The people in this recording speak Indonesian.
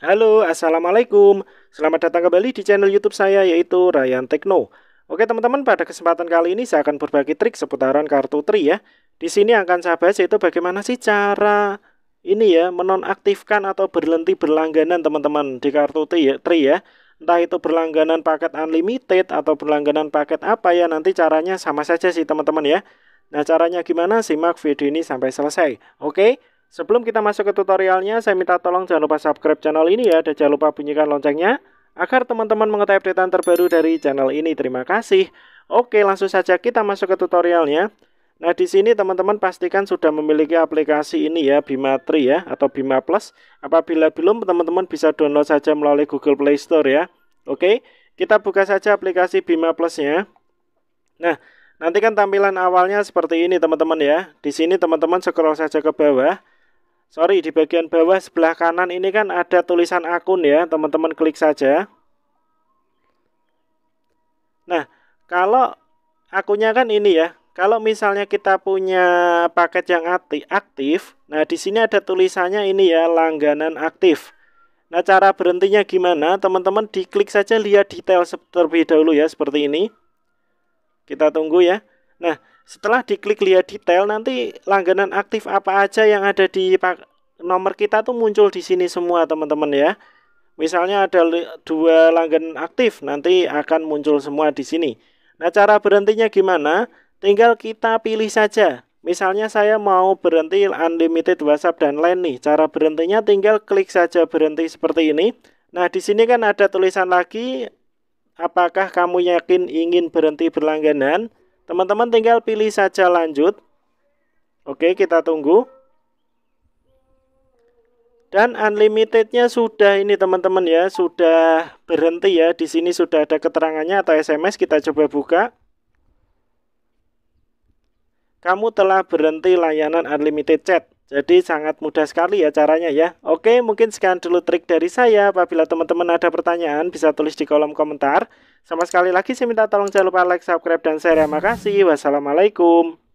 Halo, Assalamualaikum. Selamat datang kembali di channel YouTube saya yaitu Ryan Tekno. Oke teman-teman, pada kesempatan kali ini saya akan berbagi trik seputaran kartu tri ya. Di sini akan saya bahas yaitu bagaimana sih cara ini ya menonaktifkan atau berhenti berlangganan teman-teman di kartu ya, tri ya, Entah itu berlangganan paket unlimited atau berlangganan paket apa ya, nanti caranya sama saja sih teman-teman ya. Nah caranya gimana? Simak video ini sampai selesai. Oke, Sebelum kita masuk ke tutorialnya, saya minta tolong jangan lupa subscribe channel ini ya, dan jangan lupa bunyikan loncengnya, agar teman-teman mengetahui update terbaru dari channel ini. Terima kasih. Oke, langsung saja kita masuk ke tutorialnya. Nah, di sini teman-teman pastikan sudah memiliki aplikasi ini ya, Bimatri ya, atau Bima Plus. Apabila belum, teman-teman bisa download saja melalui Google Play Store ya. Oke, kita buka saja aplikasi Bima Plusnya. Nah, nantikan tampilan awalnya seperti ini teman-teman ya. Di sini teman-teman scroll saja ke bawah. Sorry, di bagian bawah sebelah kanan ini kan ada tulisan akun ya, teman-teman klik saja. Nah, kalau akunnya kan ini ya, kalau misalnya kita punya paket yang aktif, nah di sini ada tulisannya ini ya, langganan aktif. Nah, cara berhentinya gimana? Teman-teman diklik saja lihat detail terlebih dahulu ya, seperti ini. Kita tunggu ya. Nah, setelah diklik lihat detail nanti langganan aktif apa aja yang ada di nomor kita tuh muncul di sini semua teman-teman ya. Misalnya ada dua langganan aktif nanti akan muncul semua di sini. Nah cara berhentinya gimana? Tinggal kita pilih saja. Misalnya saya mau berhenti unlimited WhatsApp dan lain nih. Cara berhentinya tinggal klik saja berhenti seperti ini. Nah di sini kan ada tulisan lagi. Apakah kamu yakin ingin berhenti berlangganan? Teman-teman tinggal pilih saja lanjut. Oke, kita tunggu. Dan unlimitednya sudah ini teman-teman ya, sudah berhenti ya. Di sini sudah ada keterangannya atau SMS, kita coba buka. Kamu telah berhenti layanan unlimited chat. Jadi sangat mudah sekali ya caranya ya. Oke, mungkin sekian dulu trik dari saya. Apabila teman-teman ada pertanyaan, bisa tulis di kolom komentar. Sama sekali lagi saya minta tolong jangan lupa like, subscribe, dan share ya. Makasih. Wassalamualaikum.